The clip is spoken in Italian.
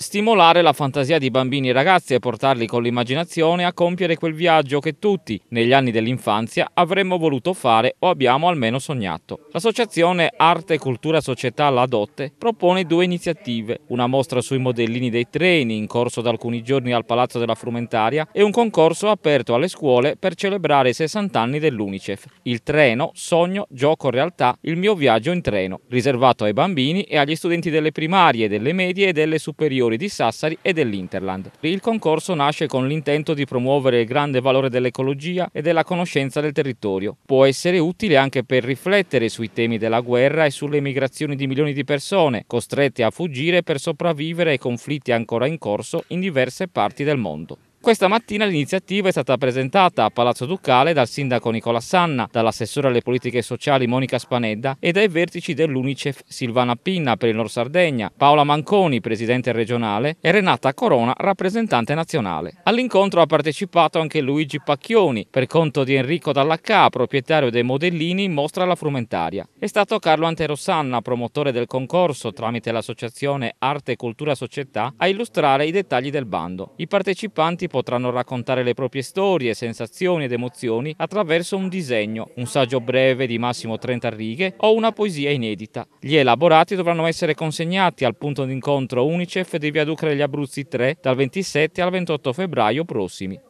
stimolare la fantasia di bambini e ragazzi e portarli con l'immaginazione a compiere quel viaggio che tutti, negli anni dell'infanzia, avremmo voluto fare o abbiamo almeno sognato. L'associazione Arte e Cultura Società La Dotte propone due iniziative, una mostra sui modellini dei treni in corso da alcuni giorni al Palazzo della Frumentaria e un concorso aperto alle scuole per celebrare i 60 anni dell'Unicef. Il treno, sogno, gioco, realtà, il mio viaggio in treno, riservato ai bambini e agli studenti delle primarie, delle medie e delle superiori giocatori di Sassari e dell'Interland. Il concorso nasce con l'intento di promuovere il grande valore dell'ecologia e della conoscenza del territorio. Può essere utile anche per riflettere sui temi della guerra e sulle migrazioni di milioni di persone costrette a fuggire per sopravvivere ai conflitti ancora in corso in diverse parti del mondo. Questa mattina l'iniziativa è stata presentata a Palazzo Ducale dal sindaco Nicola Sanna, dall'assessore alle politiche sociali Monica Spanedda e dai vertici dell'Unicef Silvana Pinna per il Nord Sardegna, Paola Manconi, presidente regionale, e Renata Corona, rappresentante nazionale. All'incontro ha partecipato anche Luigi Pacchioni, per conto di Enrico Dallacca, proprietario dei modellini in mostra alla frumentaria. È stato Carlo Antero Sanna, promotore del concorso tramite l'associazione Arte e Cultura Società, a illustrare i dettagli del bando. I partecipanti potranno raccontare le proprie storie, sensazioni ed emozioni attraverso un disegno, un saggio breve di massimo 30 righe o una poesia inedita. Gli elaborati dovranno essere consegnati al punto d'incontro UNICEF di Via Ducra degli Abruzzi 3 dal 27 al 28 febbraio prossimi.